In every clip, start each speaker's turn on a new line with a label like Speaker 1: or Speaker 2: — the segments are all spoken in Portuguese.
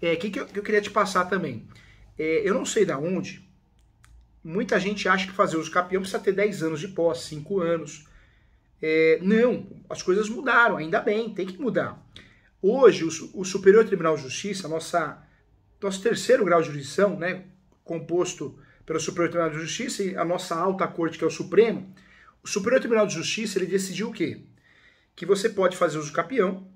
Speaker 1: O é, que, que eu, que, eu, queria te passar também? É, eu não sei da onde, muita gente acha que fazer uso campeão precisa ter 10 anos de pós 5 anos. É, não, as coisas mudaram, ainda bem, tem que mudar. Hoje, o, o Superior Tribunal de Justiça, nossa, nosso terceiro grau de jurisdição, né, composto pelo Superior Tribunal de Justiça e a nossa alta corte, que é o Supremo, o Superior Tribunal de Justiça ele decidiu o quê? Que você pode fazer uso capião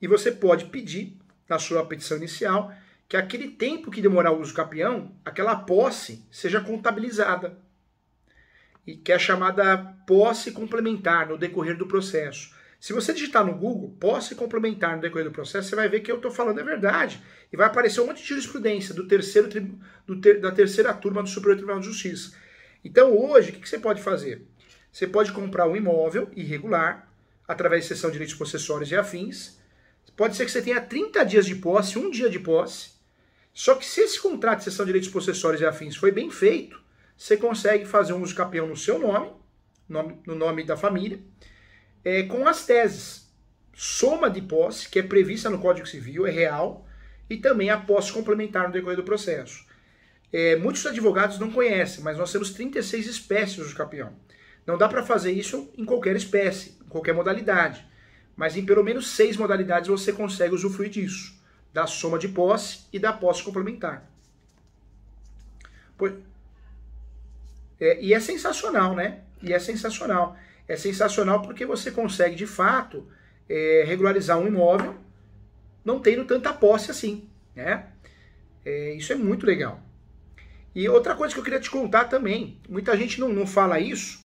Speaker 1: e você pode pedir na sua petição inicial que aquele tempo que demorar o uso capião, aquela posse seja contabilizada. E que é chamada posse complementar no decorrer do processo. Se você digitar no Google posse complementar no decorrer do processo, você vai ver que eu estou falando é verdade. E vai aparecer um monte de jurisprudência do terceiro do ter, da terceira turma do Superior Tribunal de Justiça. Então hoje, o que, que, você pode fazer? Você pode comprar um imóvel irregular através de sessão de direitos possessórios e afins Pode ser que você tenha 30 dias de posse, um dia de posse. Só que se esse contrato de cessão de direitos possessórios e afins foi bem feito, você consegue fazer um uso capião no seu nome, no nome da família, é, com as teses. Soma de posse, que é prevista no Código Civil, é real, e também a posse complementar no decorrer do processo. É, muitos advogados não conhecem, mas nós temos 36 espécies de uso capião. Não dá para fazer isso em qualquer espécie, em qualquer modalidade mas em pelo menos seis modalidades você consegue usufruir disso, da soma de posse e da posse complementar. É, e é sensacional, né? E é sensacional. É sensacional porque você consegue, de fato, é, regularizar um imóvel não tendo tanta posse assim, né? É, isso é muito legal. E outra coisa que eu queria te contar também, muita gente não, não fala isso,